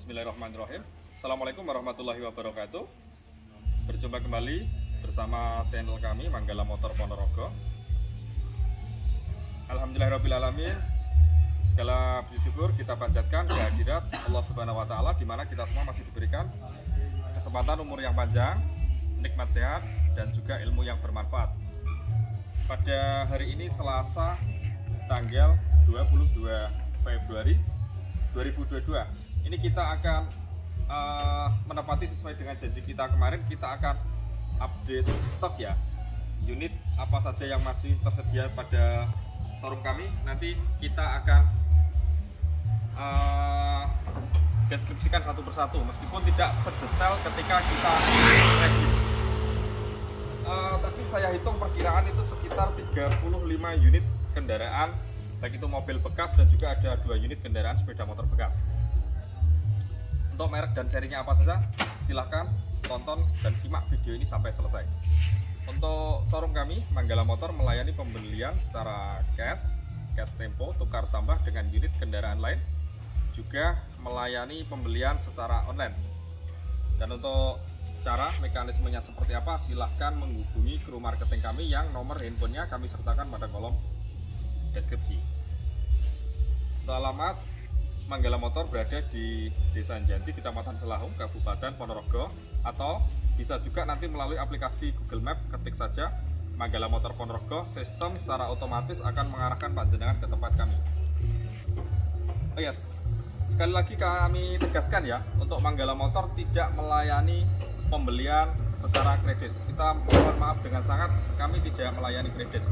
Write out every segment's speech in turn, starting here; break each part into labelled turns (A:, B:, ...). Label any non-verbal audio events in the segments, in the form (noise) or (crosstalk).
A: Bismillahirrahmanirrahim. Assalamualaikum warahmatullahi wabarakatuh. Berjumpa kembali bersama channel kami Manggala Motor Ponorogo. Alhamdulillahirrahmanirrahim. Segala puji syukur kita panjatkan kehadirat Allah Subhanahu Wa Taala di mana kita semua masih diberikan kesempatan umur yang panjang, nikmat sehat, dan juga ilmu yang bermanfaat. Pada hari ini Selasa tanggal 22 Februari 2022 ini kita akan uh, menepati sesuai dengan janji kita kemarin kita akan update stok ya unit apa saja yang masih tersedia pada showroom kami nanti kita akan uh, deskripsikan satu persatu meskipun tidak sedetail ketika kita uh, tadi saya hitung perkiraan itu sekitar 35 unit kendaraan baik itu mobil bekas dan juga ada dua unit kendaraan sepeda motor bekas untuk merek dan serinya apa saja silahkan tonton dan simak video ini sampai selesai untuk showroom kami Manggala Motor melayani pembelian secara cash cash tempo tukar tambah dengan unit kendaraan lain juga melayani pembelian secara online dan untuk cara mekanismenya seperti apa silahkan menghubungi kru marketing kami yang nomor handphonenya kami sertakan pada kolom deskripsi untuk alamat Manggala Motor berada di Desa Janti, Kecamatan Selahung, Kabupaten Ponorogo, atau bisa juga nanti melalui aplikasi Google Map, ketik saja Manggala Motor Ponorogo, sistem secara otomatis akan mengarahkan panjenengan ke tempat kami. Oh yes, iya, sekali lagi kami tegaskan ya, untuk Manggala Motor tidak melayani pembelian secara kredit. Kita mohon maaf dengan sangat, kami tidak melayani kredit.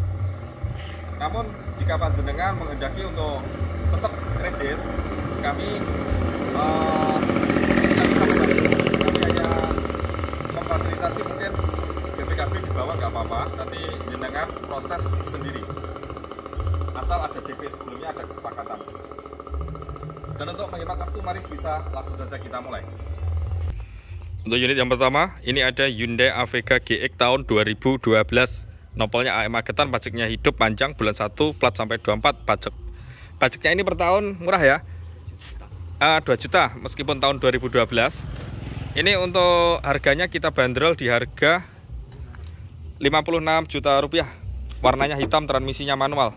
A: Namun jika panjenengan menghendaki untuk tetap kredit, kami uh, Kami hanya memfasilitasi mungkin BPKB di bawah nggak apa-apa. Nanti jenengan proses sendiri. Asal ada DP sebelumnya ada kesepakatan. Dan untuk menghemat waktu, mari bisa langsung saja kita mulai. Untuk unit yang pertama, ini ada Hyundai Avega GX tahun 2012 Nopolnya AM Magetan, pajaknya hidup panjang bulan 1 plat sampai 24 pajak. Pajaknya ini per tahun murah ya. Uh, ah, 2 juta meskipun tahun 2012. Ini untuk harganya kita bandrol di harga 56 juta rupiah. Warnanya hitam, transmisinya manual.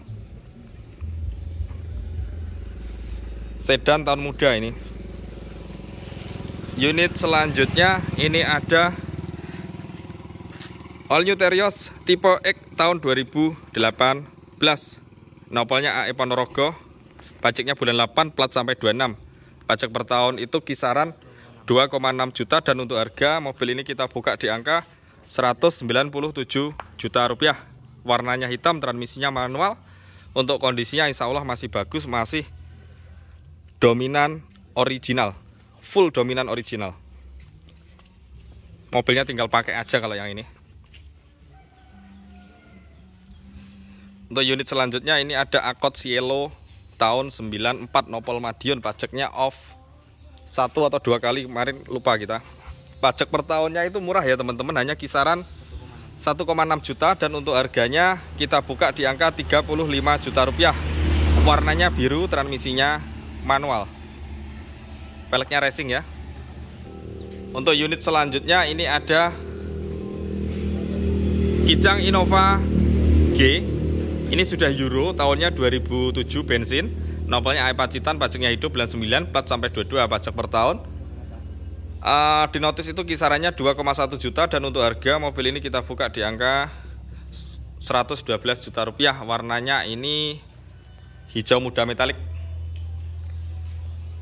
A: Sedan tahun muda ini. Unit selanjutnya ini ada All New Terios tipe X tahun 2018 Nopolnya AE Ponorogo Pajaknya bulan 8 plat sampai 26 Pajak per tahun itu kisaran 2,6 juta dan untuk harga mobil ini kita buka di angka 197 juta rupiah Warnanya hitam transmisinya manual Untuk kondisinya insya Allah masih bagus masih dominan original Full dominan original Mobilnya tinggal pakai aja kalau yang ini Untuk unit selanjutnya ini ada Akot Cielo tahun 94 Nopol Madiun pajaknya off satu atau dua kali kemarin lupa kita. Pajak per tahunnya itu murah ya teman-teman hanya kisaran 1,6 juta dan untuk harganya kita buka di angka 35 juta rupiah. Warnanya biru, transmisinya manual. Peleknya racing ya. Untuk unit selanjutnya ini ada Kijang Innova G ini sudah Euro tahunnya 2007 bensin. Nopelnya AI pacitan, pajaknya hidup bulan 9, 4 sampai 22 pajak per tahun. Uh, di notice itu kisarannya 2,1 juta dan untuk harga mobil ini kita buka di angka 112 juta rupiah. Warnanya ini hijau muda metalik.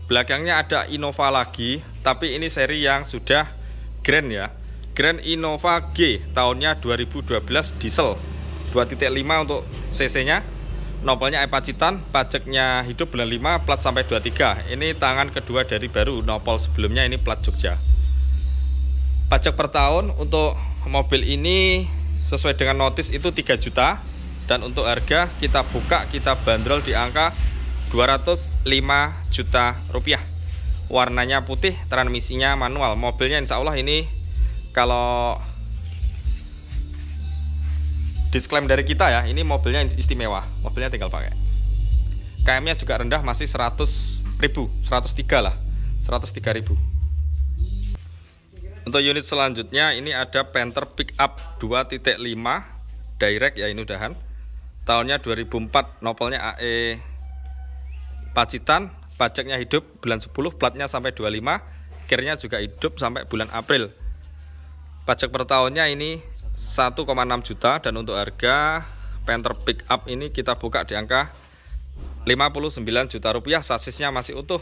A: Belakangnya ada Innova lagi, tapi ini seri yang sudah grand ya. Grand Innova G tahunnya 2012 diesel. 2.5 untuk CC-nya nopelnya Epacitan, pajaknya hidup bulan 5, plat sampai 23 ini tangan kedua dari baru, nopel sebelumnya ini plat Jogja pajak per tahun untuk mobil ini sesuai dengan notis itu 3 juta dan untuk harga kita buka, kita bandrol di angka 205 juta rupiah warnanya putih, transmisinya manual mobilnya insya Allah ini kalau disclaim dari kita ya ini mobilnya istimewa mobilnya tinggal pakai KM nya juga rendah masih 100 ribu 103 lah 103 ribu untuk unit selanjutnya ini ada Panther pickup 2.5 direct ya ini udahan tahunnya 2004 nopolnya AE Pacitan pajaknya hidup bulan 10 platnya sampai 25 kirnya juga hidup sampai bulan April pajak per tahunnya ini 1,6 juta dan untuk harga Panther pick up ini kita buka di angka 59 juta rupiah sasisnya masih utuh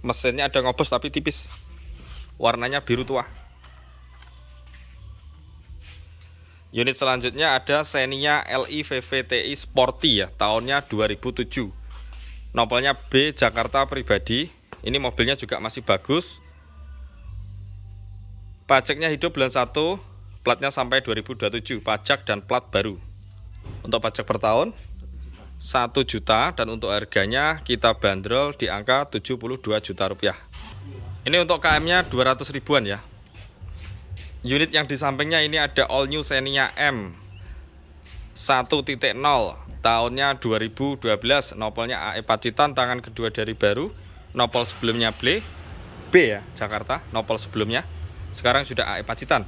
A: mesinnya ada ngobos tapi tipis warnanya biru tua unit selanjutnya ada Xenia LI VVTi Sporty ya tahunnya 2007 nopelnya B Jakarta pribadi ini mobilnya juga masih bagus pajaknya hidup bulan 1 Platnya sampai 2027, pajak dan plat baru. Untuk pajak per tahun 1 juta dan untuk harganya kita bandrol di angka 72 juta rupiah. Ini untuk KM-nya 200 ribuan ya. Unit yang di sampingnya ini ada all new Xenia M 1.0 tahunnya 2012 nopolnya AE Pacitan tangan kedua dari baru nopol sebelumnya B B ya Jakarta nopol sebelumnya sekarang sudah AE Pacitan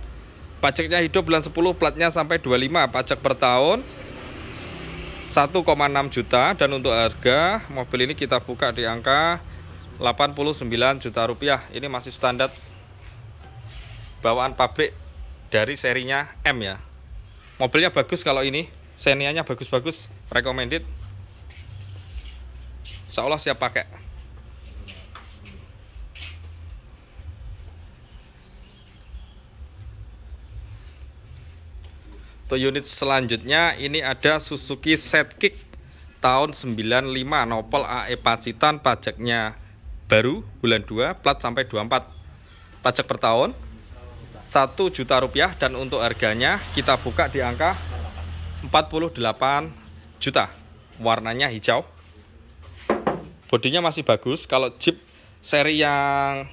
A: pajaknya hidup bulan 10 platnya sampai 25 pajak per tahun 1,6 juta dan untuk harga mobil ini kita buka di angka 89 juta rupiah ini masih standar bawaan pabrik dari serinya M ya mobilnya bagus kalau ini senianya bagus-bagus recommended Seolah siap pakai Untuk unit selanjutnya ini ada Suzuki Setkick tahun 95 Nopol AE Pacitan pajaknya baru bulan 2 plat sampai 24 pajak per tahun 1 juta rupiah dan untuk harganya kita buka di angka 48 juta warnanya hijau bodinya masih bagus kalau Jeep seri yang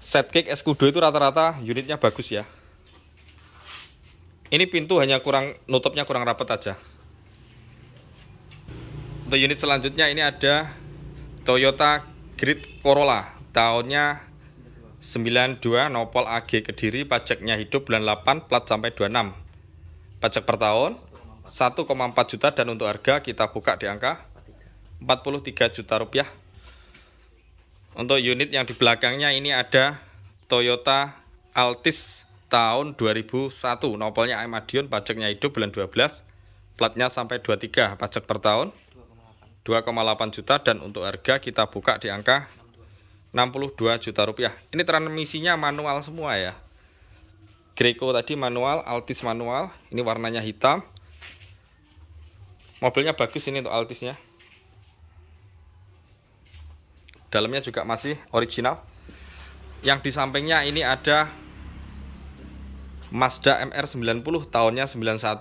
A: Setkick Q2 itu rata-rata unitnya bagus ya ini pintu hanya kurang nutupnya kurang rapat aja. Untuk unit selanjutnya ini ada Toyota Grid Corolla tahunnya 92 Nopol AG Kediri pajaknya hidup bulan 8 plat sampai 26. Pajak per tahun 1,4 juta dan untuk harga kita buka di angka 43 juta rupiah. Untuk unit yang di belakangnya ini ada Toyota Altis tahun 2001 nopolnya AM Adion pajaknya hidup bulan 12 platnya sampai 23 pajak per tahun 2,8 juta dan untuk harga kita buka di angka 62 juta rupiah ini transmisinya manual semua ya Greco tadi manual Altis manual ini warnanya hitam mobilnya bagus ini untuk Altisnya dalamnya juga masih original yang di sampingnya ini ada Mazda MR90 tahunnya 91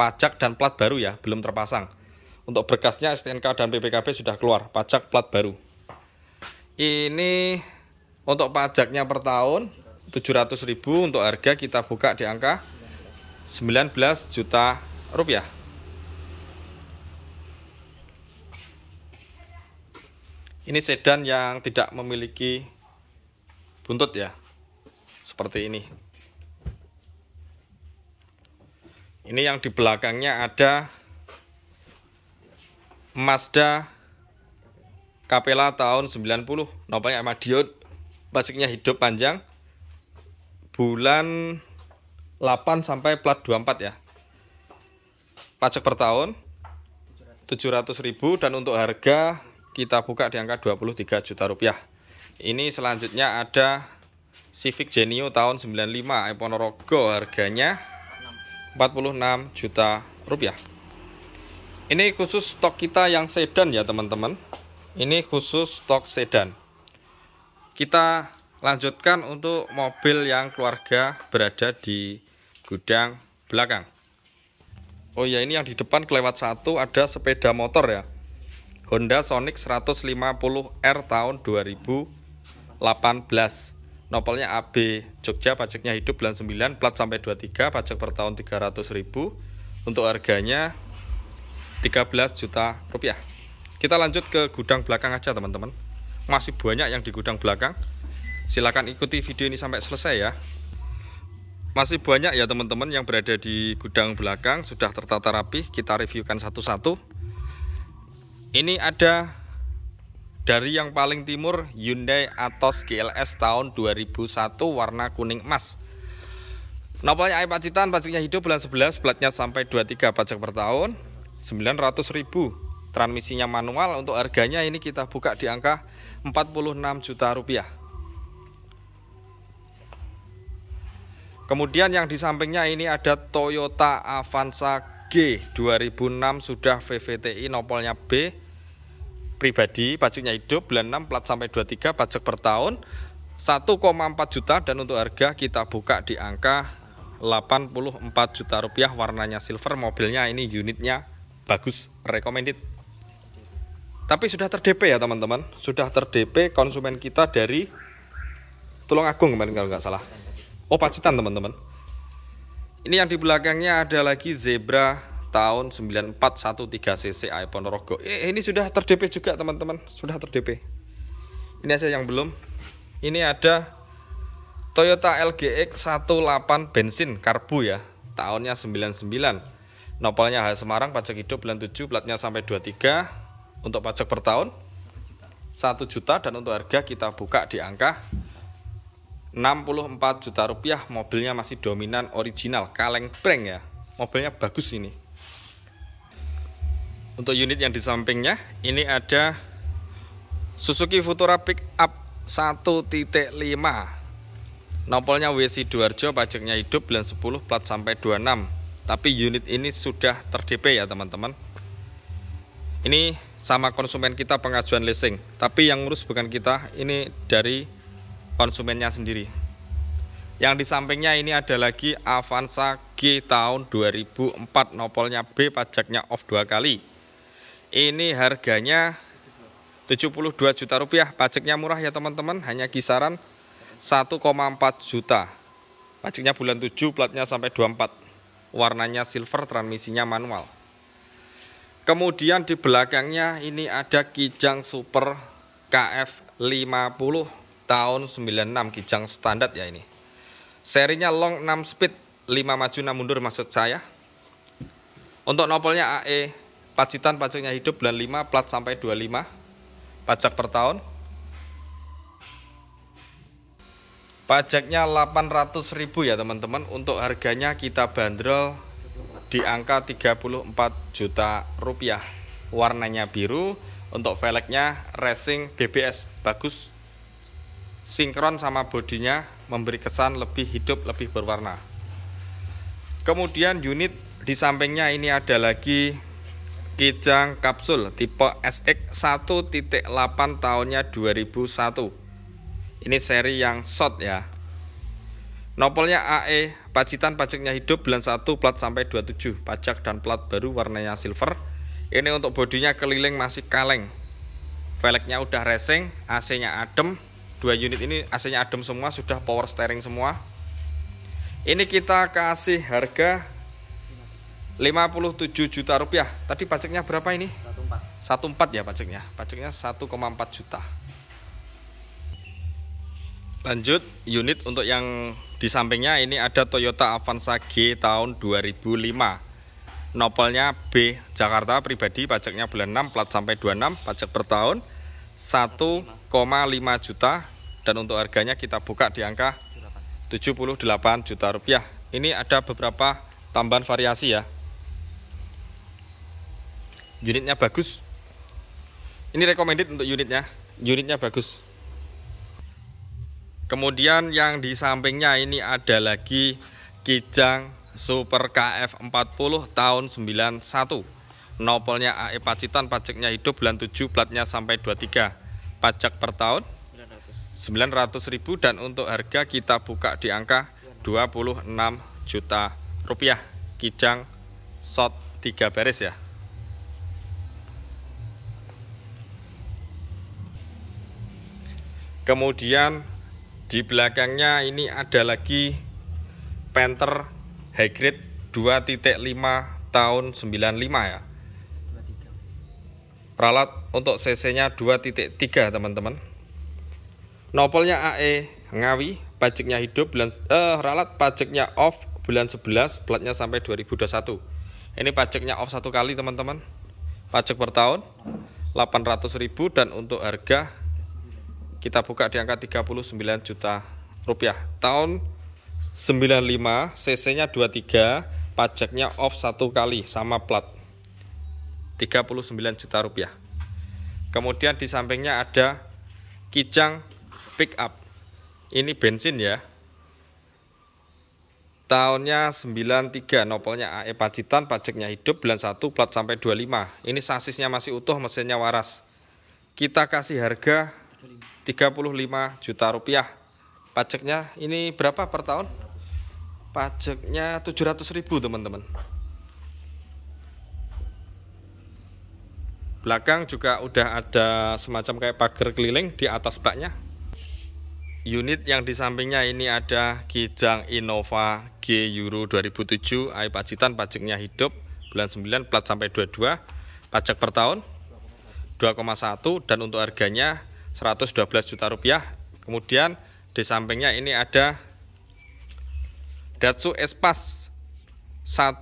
A: pajak dan plat baru ya belum terpasang untuk berkasnya STNK dan PPKB sudah keluar pajak plat baru ini untuk pajaknya per tahun 700.000 untuk harga kita buka di angka 19 juta rupiah ini sedan yang tidak memiliki buntut ya seperti ini ini yang di belakangnya ada Mazda Capella tahun 90 nopalnya Madiun, basicnya hidup panjang bulan 8 sampai plat 24 ya pajak per tahun 700 ribu dan untuk harga kita buka di angka 23 juta rupiah ini selanjutnya ada Civic Genio tahun 95 Eponorogo harganya 46 juta rupiah. Ini khusus stok kita yang sedan ya teman-teman. Ini khusus stok sedan. Kita lanjutkan untuk mobil yang keluarga berada di gudang belakang. Oh ya ini yang di depan kelewat satu ada sepeda motor ya. Honda Sonic 150R tahun 2018 Nopolnya AB Jogja pajaknya hidup bulan 9 plat sampai 23 pajak per tahun 300 ribu untuk harganya 13 juta rupiah kita lanjut ke gudang belakang aja teman-teman masih banyak yang di gudang belakang silahkan ikuti video ini sampai selesai ya masih banyak ya teman-teman yang berada di gudang belakang sudah tertata rapi kita reviewkan satu-satu ini ada dari yang paling timur, Hyundai Atos GLS tahun 2001 warna kuning emas. Nopalnya air pacitan, pajaknya hidup bulan 11, platnya sampai 23 pajak per tahun, 900 ribu. Transmisinya manual, untuk harganya ini kita buka di angka 46 juta rupiah. Kemudian yang di sampingnya ini ada Toyota Avanza G 2006 sudah VVTi nopolnya B pribadi pajaknya hidup bulan 6 plat sampai 23 pajak per tahun 1,4 juta dan untuk harga kita buka di angka 84 juta rupiah warnanya silver mobilnya ini unitnya bagus recommended tapi sudah terdp ya teman-teman sudah terdp konsumen kita dari tulung agung kemarin kalau nggak salah oh Pacitan teman-teman ini yang di belakangnya ada lagi zebra tahun 9413 cc iphone rogo Ini, eh, ini sudah terdp juga teman-teman, sudah terdp. Ini aja yang belum. Ini ada Toyota LGX 18 bensin karbu ya, tahunnya 99. Nopalnya H Semarang, pajak hidup bulan 7, platnya sampai 23 untuk pajak per tahun 1 juta dan untuk harga kita buka di angka 64 juta rupiah mobilnya masih dominan original kaleng prank ya mobilnya bagus ini untuk unit yang di sampingnya, ini ada Suzuki Futura Up 1.5. Nopolnya WC Duarjo, pajaknya hidup, bulan 10, plat sampai 26. Tapi unit ini sudah ter ya teman-teman. Ini sama konsumen kita pengajuan leasing. Tapi yang ngurus bukan kita, ini dari konsumennya sendiri. Yang di sampingnya ini ada lagi Avanza G tahun 2004 nopolnya B pajaknya off dua kali. Ini harganya 72 juta rupiah. Pajaknya murah ya teman-teman, hanya kisaran 1,4 juta. Pajaknya bulan 7, platnya sampai 24. Warnanya silver, transmisinya manual. Kemudian di belakangnya ini ada Kijang Super KF 50 tahun 96 Kijang standar ya ini. Serinya long 6 speed, 5 maju 6 mundur maksud saya. Untuk nopolnya AE Pacitan pajaknya hidup bulan 5 plat sampai 25 pajak per tahun. Pajaknya ribu ya teman-teman. Untuk harganya kita bandrol di angka 34 juta rupiah. Warnanya biru, untuk velgnya racing BBS bagus. Sinkron sama bodinya memberi kesan lebih hidup, lebih berwarna. Kemudian unit di sampingnya ini ada lagi Kijang kapsul tipe SX 1.8 tahunnya 2001 Ini seri yang short ya Nopolnya AE, pacitan pajaknya hidup bulan 1 plat sampai 27 Pajak dan plat baru warnanya silver Ini untuk bodinya keliling masih kaleng Velgnya udah racing, AC nya adem Dua unit ini AC nya adem semua, sudah power steering semua Ini kita kasih harga 57 juta rupiah. Tadi pajaknya berapa ini? 14. 14 ya pajaknya. Pajaknya 1,4 juta. Lanjut unit untuk yang di sampingnya ini ada Toyota Avanza G tahun 2005. Nopelnya B Jakarta pribadi pajaknya bulan 6 plat sampai 26 pajak per tahun 1,5 juta dan untuk harganya kita buka di angka 78 juta rupiah. Ini ada beberapa tambahan variasi ya unitnya bagus ini recommended untuk unitnya unitnya bagus kemudian yang di sampingnya ini ada lagi Kijang Super KF40 tahun 91 nopolnya AE Pacitan pajaknya hidup bulan 7 platnya sampai 23 pajak per tahun 900 ribu dan untuk harga kita buka di angka 26 juta rupiah Kijang Shot 3 baris ya kemudian di belakangnya ini ada lagi Panther Hybrid 2.5 tahun 95 ya Peralat untuk CC nya 2.3 teman-teman nopolnya AE Ngawi pajaknya hidup bulan eh, ralat pajaknya off bulan 11 platnya sampai 2021 ini pajaknya off satu kali teman-teman pajak per tahun 800.000 dan untuk harga kita buka di angka 39 juta rupiah tahun 95 cc nya 23 pajaknya off satu kali sama plat 39 juta rupiah kemudian di sampingnya ada kijang pick up ini bensin ya tahunnya 93 nopolnya AE Pacitan pajaknya hidup bulan 1 plat sampai 25 ini sasisnya masih utuh mesinnya waras kita kasih harga 35 juta rupiah pajaknya ini berapa per tahun pajaknya 700 ribu teman-teman belakang juga udah ada semacam kayak pagar keliling di atas baknya unit yang di sampingnya ini ada Kijang Innova G Euro 2007 air Pacitan pajaknya hidup bulan 9 plat sampai 22 pajak per tahun 2,1 dan untuk harganya 112 juta rupiah kemudian di sampingnya ini ada Datsu Espas 1.3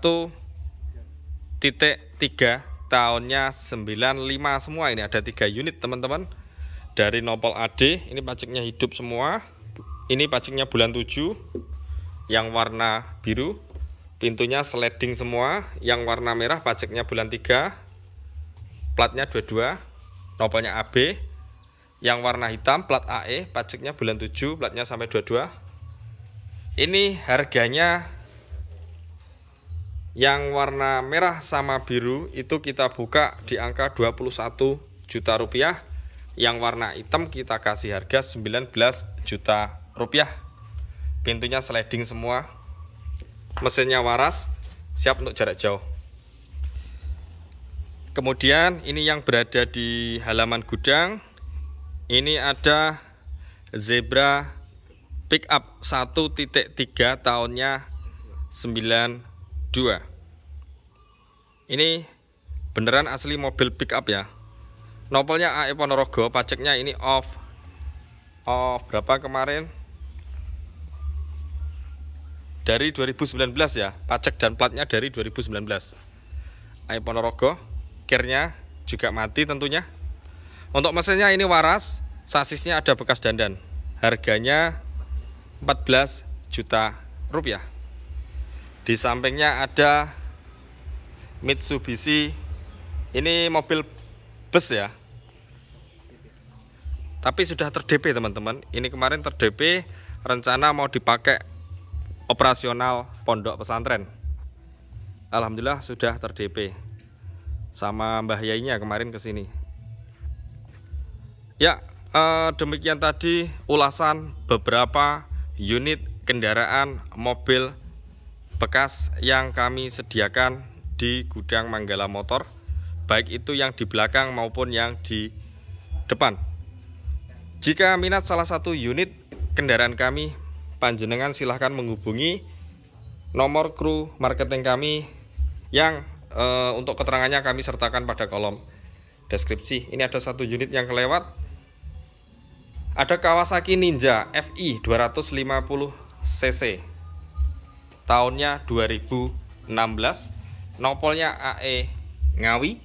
A: tahunnya 95 semua ini ada tiga unit teman-teman dari Nopol AD ini pajaknya hidup semua ini pajaknya bulan 7 yang warna biru pintunya sliding semua yang warna merah pajaknya bulan 3 platnya 22 nopolnya AB yang warna hitam plat AE pajaknya bulan 7 platnya sampai 22 ini harganya yang warna merah sama biru itu kita buka di angka 21 juta rupiah yang warna hitam kita kasih harga 19 juta rupiah pintunya sliding semua mesinnya waras siap untuk jarak jauh kemudian ini yang berada di halaman gudang ini ada zebra pick up 1.3 tahunnya 92 ini beneran asli mobil pick up ya nopolnya AE Ponorogo pajaknya ini off off berapa kemarin dari 2019 ya pajak dan platnya dari 2019 AE Ponorogo kirnya juga mati tentunya untuk mesinnya ini waras, sasisnya ada bekas dandan. Harganya 14 juta rupiah. Di sampingnya ada Mitsubishi. Ini mobil bus ya. Tapi sudah terdp teman-teman. Ini kemarin terdp rencana mau dipakai operasional pondok pesantren. Alhamdulillah sudah terdp sama Mbah Yainya kemarin kesini. Ya, eh, demikian tadi ulasan beberapa unit kendaraan mobil bekas yang kami sediakan di gudang Manggala Motor, baik itu yang di belakang maupun yang di depan. Jika minat salah satu unit kendaraan kami, panjenengan silahkan menghubungi nomor kru marketing kami yang e, untuk keterangannya kami sertakan pada kolom deskripsi. Ini ada satu unit yang kelewat, ada Kawasaki Ninja FI 250 cc. Tahunnya 2016. Nopolnya AE Ngawi.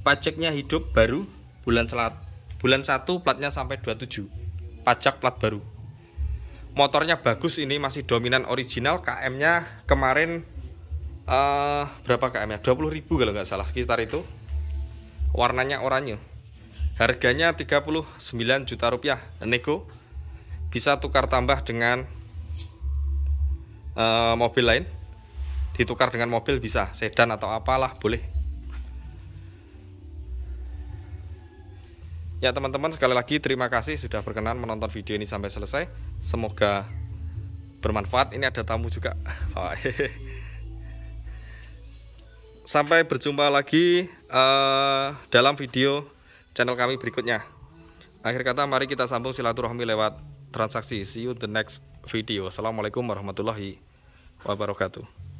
A: Pajaknya hidup baru bulan selat. Bulan 1 platnya sampai 27. Pajak plat baru. Motornya bagus ini masih dominan original KM-nya kemarin uh, berapa KM-nya? 20.000 kalau nggak salah sekitar itu. Warnanya oranye. Harganya 39 juta rupiah nego. Bisa tukar tambah dengan uh, mobil lain. Ditukar dengan mobil bisa, sedan atau apalah boleh. Ya teman-teman sekali lagi terima kasih sudah berkenan menonton video ini sampai selesai. Semoga bermanfaat. Ini ada tamu juga. (laughs) sampai berjumpa lagi uh, dalam video channel kami berikutnya. Akhir kata mari kita sambung silaturahmi lewat transaksi. See you the next video. Assalamualaikum warahmatullahi wabarakatuh.